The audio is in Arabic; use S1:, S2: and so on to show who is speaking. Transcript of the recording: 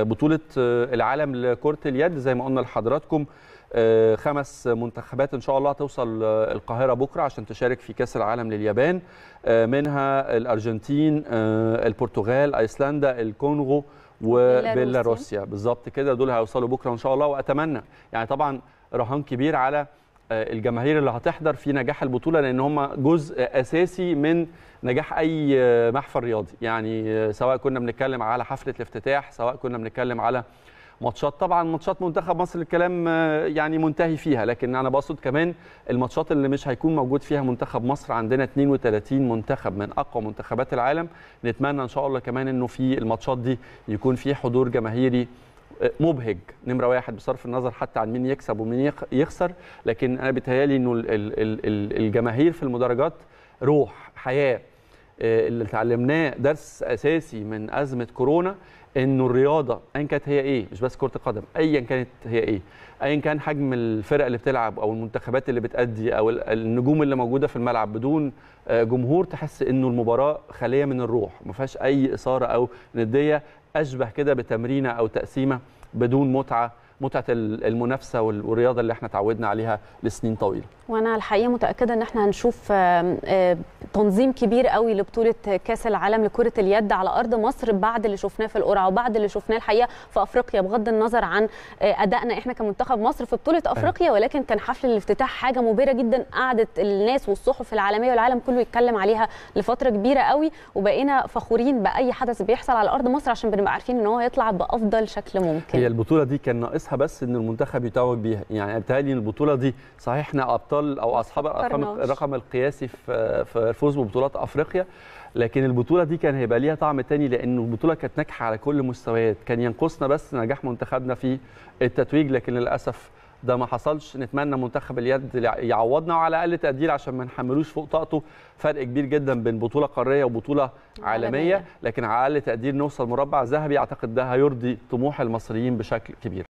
S1: بطولة آه، العالم لكرة اليد زي ما قلنا لحضراتكم آه، خمس منتخبات إن شاء الله توصل آه، القاهرة بكرة عشان تشارك في كأس العالم لليابان منها الأرجنتين البرتغال أيسلندا الكونغو وبيلاروسيا بالظبط كده دول هيوصلوا بكرة إن شاء الله وأتمنى يعني طبعا رهان كبير على آه، الجماهير اللي هتحضر في نجاح البطوله لان هم جزء اساسي من نجاح اي آه، محفل رياضي يعني آه، سواء كنا بنتكلم على حفله الافتتاح سواء كنا بنتكلم على ماتشات طبعا ماتشات منتخب مصر الكلام يعني منتهي فيها لكن انا بقصد كمان الماتشات اللي مش هيكون موجود فيها منتخب مصر عندنا 32 منتخب من اقوى منتخبات العالم نتمنى ان شاء الله كمان انه في الماتشات دي يكون في حضور جماهيري مبهج نمره واحد بصرف النظر حتى عن مين يكسب ومين يخسر لكن انا بيتهيالي انه الجماهير في المدرجات روح حياه آه، اللي اتعلمناه درس اساسي من ازمه كورونا انه الرياضه ايا كانت هي ايه مش بس كره القدم ايا كانت هي ايه ايا كان حجم الفرق اللي بتلعب او المنتخبات اللي بتأدي او النجوم اللي موجوده في الملعب بدون آه، جمهور تحس انه المباراه خاليه من الروح ما فيهاش اي اثاره او نديه اشبه كده بتمرينه او تقسيمه بدون متعه متعه المنافسه والرياضه اللي احنا تعودنا عليها لسنين طويله
S2: وانا الحقيقه متاكده ان احنا هنشوف تنظيم كبير قوي لبطوله كاس العالم لكره اليد على ارض مصر بعد اللي شفناه في القرعه وبعد اللي شفناه الحقيقه في افريقيا بغض النظر عن آه، ادائنا احنا كمنتخب مصر في بطوله أيوة. افريقيا ولكن كان حفل الافتتاح حاجه مبهره جدا قعدت الناس والصحف العالميه والعالم كله يتكلم عليها لفتره كبيره قوي وبقينا فخورين باي حدث بيحصل على ارض مصر عشان بنبقى عارفين ان هو هيطلع بافضل شكل ممكن هي
S1: البطوله دي كان ناقصها بس ان المنتخب يتوج بيها يعني بالتالي البطوله دي صحيح احنا ابطال او اصحاب الرقم القياسي في الفوز ببطولات افريقيا لكن البطوله دي كان هيبقى ليها طعم تاني لان البطوله كانت ناجحه على كل المستويات كان ينقصنا بس نجاح منتخبنا في التتويج لكن للاسف ده ما حصلش نتمنى منتخب اليد يعوضنا وعلى الاقل تقدير عشان ما نحملوش فوق طاقته فرق كبير جدا بين بطوله قاريه وبطوله عالميه لكن على الاقل تقدير نوصل مربع ذهبي اعتقد ده هيرضي طموح المصريين بشكل كبير